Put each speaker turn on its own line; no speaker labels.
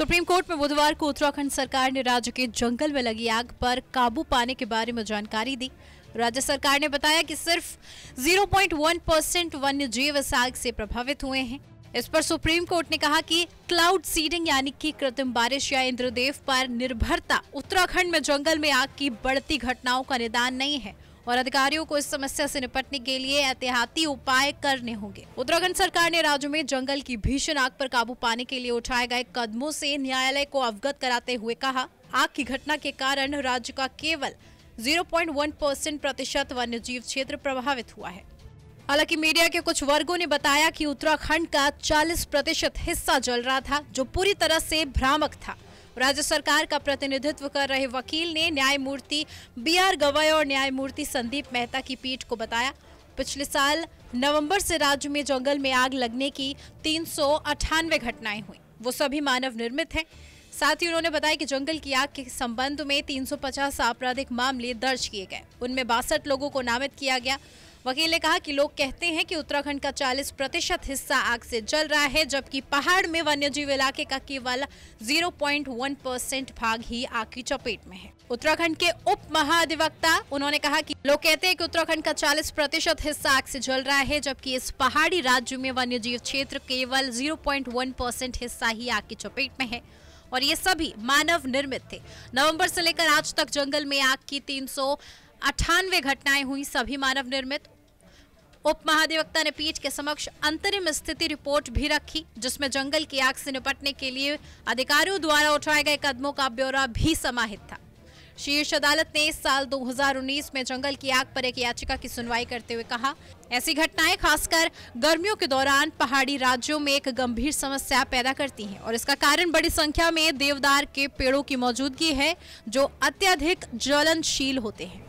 supreme court में बुधवार को उत्तराखंड सरकार ने राज्य के जंगल में लगी आग पर काबू पाने के बारे में जानकारी दी राज्य सरकार ने बताया कि सिर्फ 0.1 परसेंट वन्य जीव इस आग से प्रभावित हुए हैं इस पर सुप्रीम कोर्ट ने कहा कि क्लाउड सीडिंग यानी कि कृत्रिम बारिश या इंद्रदेव पर निर्भरता उत्तराखंड में जंगल में आग की बढ़ती घटनाओं का निदान नहीं है और अधिकारियों को इस समस्या से निपटने के लिए एहतियाती उपाय करने होंगे उत्तराखंड सरकार ने राज्य में जंगल की भीषण आग पर काबू पाने के लिए उठाए गए कदमों से न्यायालय को अवगत कराते हुए कहा आग की घटना के कारण राज्य का केवल 0.1 परसेंट प्रतिशत वन्य जीव क्षेत्र प्रभावित हुआ है हालांकि मीडिया के कुछ वर्गों ने बताया कि उत्तराखंड का 40 प्रतिशत हिस्सा जल रहा था जो पूरी तरह से भ्रामक था राज्य सरकार का प्रतिनिधित्व कर रहे वकील ने न्यायमूर्ति बी आर गवाई और न्यायमूर्ति संदीप मेहता की पीठ को बताया पिछले साल नवंबर से राज्य में जंगल में आग लगने की तीन घटनाएं हुई वो सभी मानव निर्मित हैं साथ ही उन्होंने बताया कि जंगल की आग के संबंध में 350 आपराधिक मामले दर्ज किए गए उनमें बासठ लोगों को नामित किया गया वकील ने कहा कि लोग कहते हैं कि उत्तराखंड का 40 प्रतिशत हिस्सा आग से जल रहा है जबकि पहाड़ में वन्यजीव इलाके का केवल 0.1 परसेंट भाग ही आग की चपेट में है उत्तराखंड के उप महाधिवक्ता उन्होंने कहा कि लोग कहते हैं कि उत्तराखंड का 40 प्रतिशत हिस्सा आग से जल रहा है जबकि इस पहाड़ी राज्य में वन्य क्षेत्र केवल जीरो परसेंट हिस्सा ही आग की चपेट में है और ये सभी मानव निर्मित थे नवम्बर से लेकर आज तक जंगल में आग की तीन अठानवे घटनाएं हुई सभी मानव निर्मित उप महाधिवक्ता ने पीठ के समक्ष अंतरिम स्थिति रिपोर्ट भी रखी जिसमें जंगल की आग से निपटने के लिए अधिकारियों द्वारा उठाए गए कदमों का ब्यौरा भी समाहित था शीर्ष अदालत ने साल 2019 में जंगल की आग पर एक याचिका की सुनवाई करते हुए कहा ऐसी घटनाएं खासकर गर्मियों के दौरान पहाड़ी राज्यों में एक गंभीर समस्या पैदा करती हैं और इसका कारण बड़ी संख्या में देवदार के पेड़ों की मौजूदगी है जो अत्यधिक ज्वलनशील होते हैं